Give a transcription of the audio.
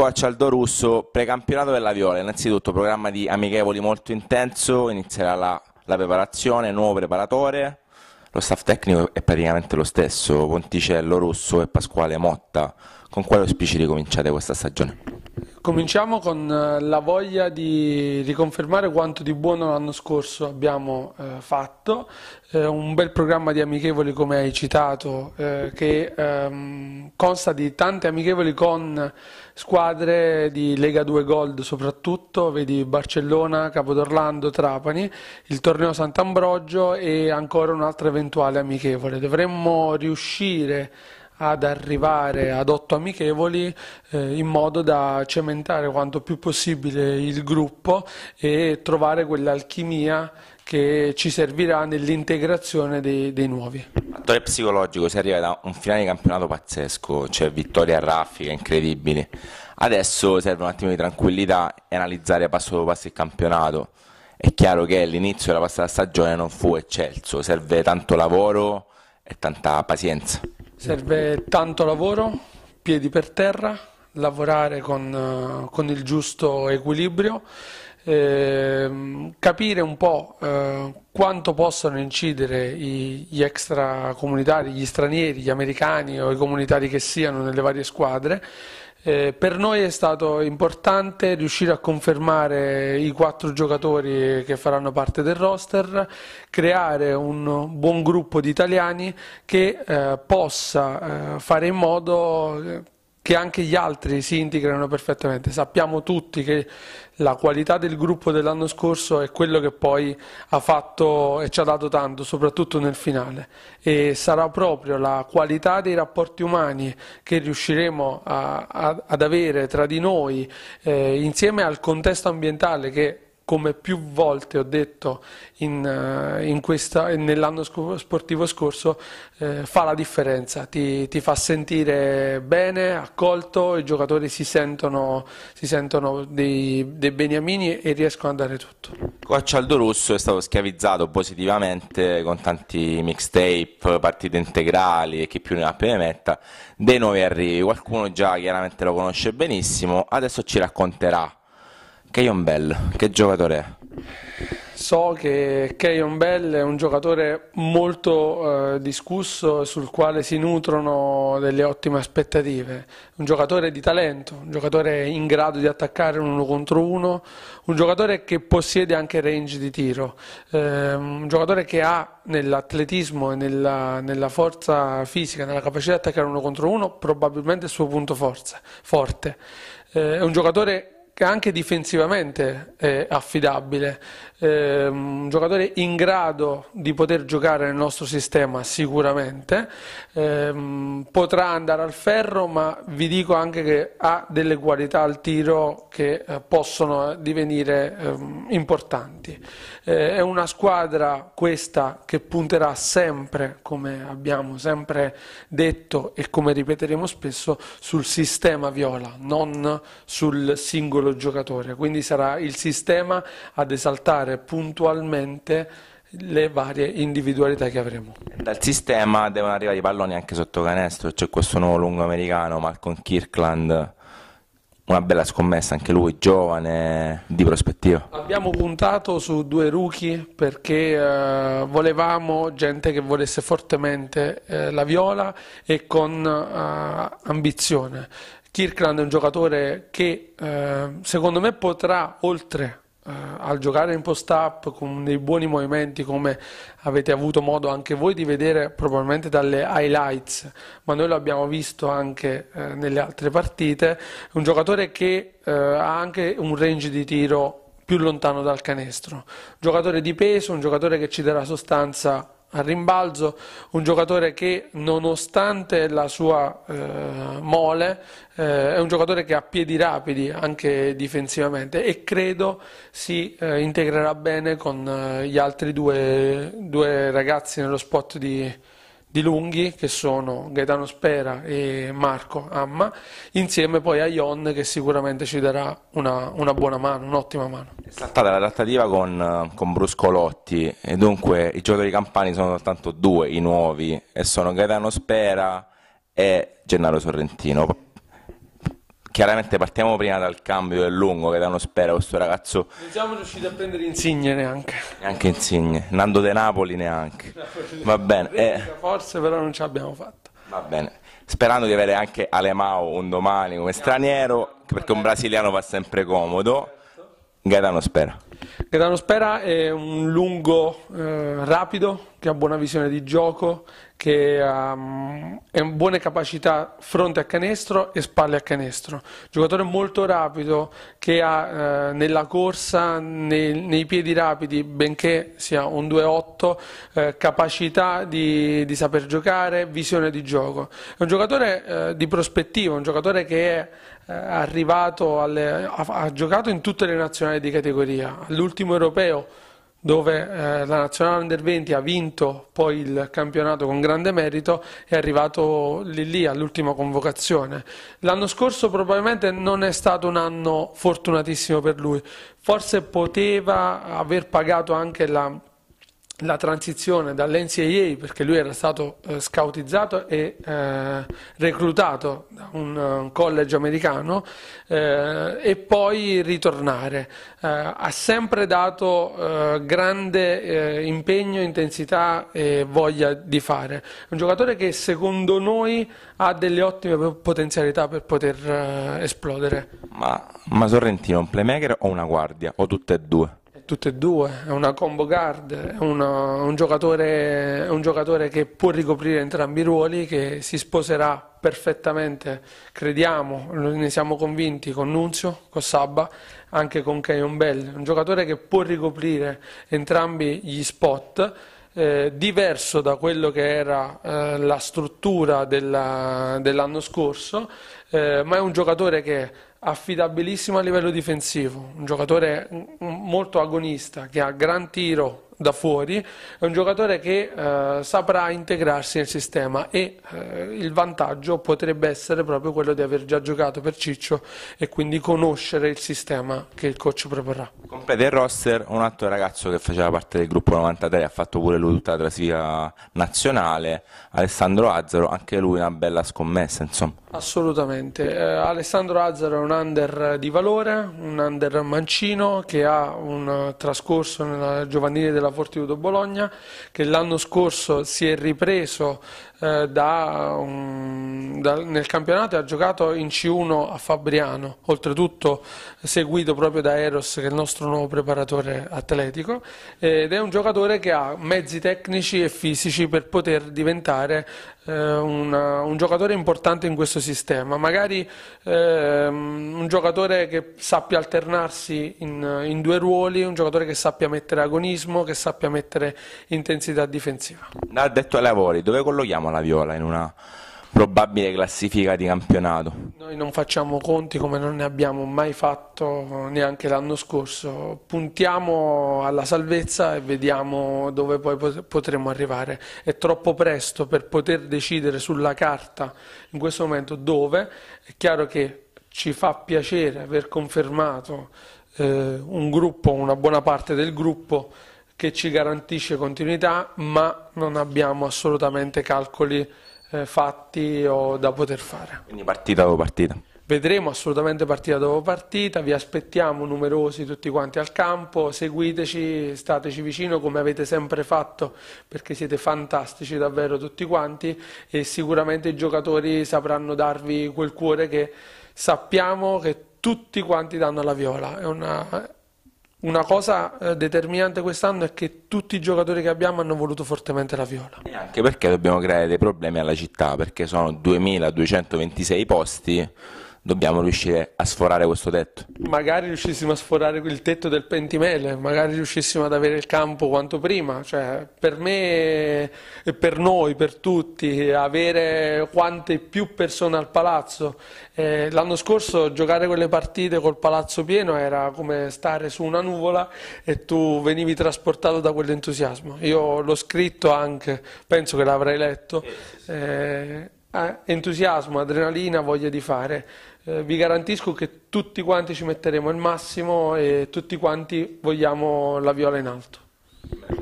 Coach ecco Aldo Russo, precampionato della Viola, innanzitutto programma di amichevoli molto intenso, inizierà la, la preparazione, nuovo preparatore, lo staff tecnico è praticamente lo stesso, Ponticello, Russo e Pasquale Motta, con quale auspici ricominciate questa stagione? Cominciamo con eh, la voglia di riconfermare quanto di buono l'anno scorso abbiamo eh, fatto, eh, un bel programma di amichevoli come hai citato eh, che ehm, consta di tante amichevoli con squadre di Lega 2 Gold soprattutto, vedi Barcellona, Capodorlando, Trapani, il torneo Sant'Ambrogio e ancora un'altra eventuale amichevole. Dovremmo riuscire a ad arrivare ad otto amichevoli eh, in modo da cementare quanto più possibile il gruppo e trovare quell'alchimia che ci servirà nell'integrazione dei, dei, nuovi. Fattore psicologico, si arriva da un finale di campionato pazzesco, c'è cioè vittorie a raffica incredibili. Adesso serve un attimo di tranquillità e analizzare passo dopo passo il campionato. È chiaro che l'inizio della passata stagione non fu eccelso, serve tanto lavoro e tanta pazienza. Serve tanto lavoro, piedi per terra, lavorare con, eh, con il giusto equilibrio, eh, capire un po' eh, quanto possono incidere i, gli extracomunitari, gli stranieri, gli americani o i comunitari che siano nelle varie squadre eh, per noi è stato importante riuscire a confermare i quattro giocatori che faranno parte del roster, creare un buon gruppo di italiani che eh, possa eh, fare in modo eh, che anche gli altri si integrano perfettamente. Sappiamo tutti che la qualità del gruppo dell'anno scorso è quello che poi ha fatto e ci ha dato tanto, soprattutto nel finale. E sarà proprio la qualità dei rapporti umani che riusciremo a, a, ad avere tra di noi, eh, insieme al contesto ambientale che come più volte ho detto eh, nell'anno sportivo scorso, eh, fa la differenza, ti, ti, fa sentire bene, accolto, i giocatori si sentono, si sentono dei, dei, beniamini e riescono a dare tutto. Guaccialdo Russo è stato schiavizzato positivamente con tanti mixtape, partite integrali e chi più ne ha più ne metta, dei nuovi arrivi, qualcuno già chiaramente lo conosce benissimo, adesso ci racconterà Keyon Bell, che giocatore è? So che Keyon Bell è un giocatore molto eh, discusso sul quale si nutrono delle ottime aspettative, un giocatore di talento, un giocatore in grado di attaccare un uno contro uno, un giocatore che possiede anche range di tiro, eh, un giocatore che ha nell'atletismo e nella, nella, forza fisica, nella capacità di attaccare uno contro uno, probabilmente il suo punto forza, forte. Eh, è un giocatore che anche difensivamente è affidabile eh, un giocatore in grado di poter giocare nel nostro sistema sicuramente, eh, potrà andare al ferro ma vi dico anche che ha delle qualità al tiro che eh, possono divenire ehm, importanti. Eh, è una squadra questa che punterà sempre, come abbiamo sempre detto e come ripeteremo spesso, sul sistema viola, non sul singolo giocatore, quindi sarà il sistema ad esaltare valutare puntualmente le varie individualità che avremo. Dal sistema devono arrivare i palloni anche sotto canestro, c'è questo nuovo lungo americano, Malcolm Kirkland, una bella scommessa anche lui, giovane, di prospettiva. Abbiamo puntato su due rookie perché eh, volevamo gente che volesse fortemente eh, la viola e con eh, ambizione. Kirkland è un giocatore che eh, secondo me potrà, oltre eh, al giocare in post up con dei buoni movimenti come avete avuto modo anche voi di vedere probabilmente dalle highlights ma noi lo abbiamo visto anche eh, nelle altre partite un giocatore che eh, ha anche un range di tiro più lontano dal canestro un giocatore di peso un giocatore che ci darà sostanza al rimbalzo un giocatore che nonostante la sua eh, mole eh, è un giocatore che ha piedi rapidi anche difensivamente e credo si eh, integrerà bene con eh, gli altri due, due ragazzi nello spot di, di Lunghi, che sono Gaetano Spera e Marco Amma, insieme poi a Ion che sicuramente ci darà una, una buona mano, un'ottima mano. È saltata la trattativa con, con Bruscolotti e dunque i giocatori campani sono soltanto due i nuovi e sono Gaetano Spera e Gennaro Sorrentino chiaramente partiamo prima dal cambio del lungo che da uno spera questo ragazzo. Non siamo riusciti a prendere Insigne neanche. Neanche Insigne, Nando De Napoli neanche. Va bene. Eh. Forse però non ce l'abbiamo fatta. Va bene. Sperando di avere anche Alemao un domani come straniero, perché un brasiliano va sempre comodo. Gaetano spera. Gaetano Spera è un lungo eh, rapido che ha buona visione di gioco, che ha um, buone capacità fronte a canestro e spalle a canestro. Giocatore molto rapido che ha eh, nella corsa, nei, nei, piedi rapidi, benché sia un 2-8, eh, capacità di, di, saper giocare, visione di gioco. È un giocatore eh, di prospettiva, un giocatore che è eh, arrivato alle, ha, ha, giocato in tutte le nazionali di categoria. All'ultimo europeo, dove eh, la nazionale under 20 ha vinto poi il campionato con grande merito, è arrivato lì lì all'ultima convocazione. L'anno scorso probabilmente non è stato un anno fortunatissimo per lui, forse poteva aver pagato anche la la transizione dall'NCAA, perché lui era stato eh, scoutizzato e eh, reclutato da un, eh, un college americano, eh, e poi ritornare. Eh, ha sempre dato eh, grande impegno, intensità e voglia di fare. Un giocatore che secondo noi ha delle ottime potenzialità per poter esplodere. Ma, ma Sorrentino è un playmaker o una guardia? O tutte e due? tutte e due, è una combo guard, è, una, un è, un giocatore, che può ricoprire entrambi i ruoli, che si sposerà perfettamente, crediamo, ne siamo convinti, con Nunzio, con Sabba, anche con Kenyon Bell, un giocatore che può ricoprire entrambi gli spot, eh, diverso da quello che era eh, la struttura dell'anno scorso, eh, ma è un giocatore che affidabilissimo a livello difensivo, un giocatore molto agonista che ha gran tiro, da fuori, è un giocatore che eh, saprà integrarsi nel sistema e eh, il vantaggio potrebbe essere proprio quello di aver già giocato per Ciccio e quindi conoscere il sistema che il coach proporrà. Compete il roster un altro ragazzo che faceva parte del gruppo 93, ha fatto pure lui tutta la classifica nazionale, Alessandro Azzaro, anche lui una bella scommessa insomma. Assolutamente, eh, Alessandro Azzaro è un under di valore, un under mancino che ha un trascorso nella giovanile della della Fortitudo Bologna che l'anno scorso si è ripreso eh, da, um, da, nel campionato e ha giocato in C1 a Fabriano, oltretutto seguito proprio da Eros che è il nostro nuovo preparatore atletico ed è un giocatore che ha mezzi tecnici e fisici per poter diventare eh, una, un giocatore importante in questo sistema, magari ehm, un giocatore che sappia alternarsi in, in due ruoli, un giocatore che sappia mettere agonismo, che sappia mettere intensità difensiva. Ha detto ai lavori, dove collochiamo mettiamo la Viola in una probabile classifica di campionato. Noi non facciamo conti come non ne abbiamo mai fatto neanche l'anno scorso, puntiamo alla salvezza e vediamo dove poi potremo arrivare. È troppo presto per poter decidere sulla carta in questo momento dove, è chiaro che ci fa piacere aver confermato eh, un gruppo, una buona parte del gruppo che ci garantisce continuità, ma non abbiamo assolutamente calcoli eh, fatti o da poter fare. Quindi partita dopo partita? Vedremo assolutamente partita dopo partita, vi aspettiamo numerosi tutti quanti al campo, seguiteci, stateci vicino come avete sempre fatto perché siete fantastici davvero tutti quanti e sicuramente i giocatori sapranno darvi quel cuore che sappiamo che tutti quanti danno alla viola, è una una cosa eh, determinante quest'anno è che tutti i giocatori che abbiamo hanno voluto fortemente la viola. E anche perché dobbiamo creare dei problemi alla città, perché sono 2226 posti dobbiamo riuscire a sforare questo tetto. Magari riuscissimo a sforare il tetto del pentimele, magari riuscissimo ad avere il campo quanto prima, cioè, per me e per noi, per tutti, avere quante più persone al palazzo. Eh, l'anno scorso giocare quelle partite col palazzo pieno era come stare su una nuvola e tu venivi trasportato da quell'entusiasmo. Io l'ho scritto anche, penso che l'avrai letto. Eh, entusiasmo, adrenalina, voglia di fare. Eh, vi garantisco che tutti quanti ci metteremo il massimo e tutti quanti vogliamo la viola in alto.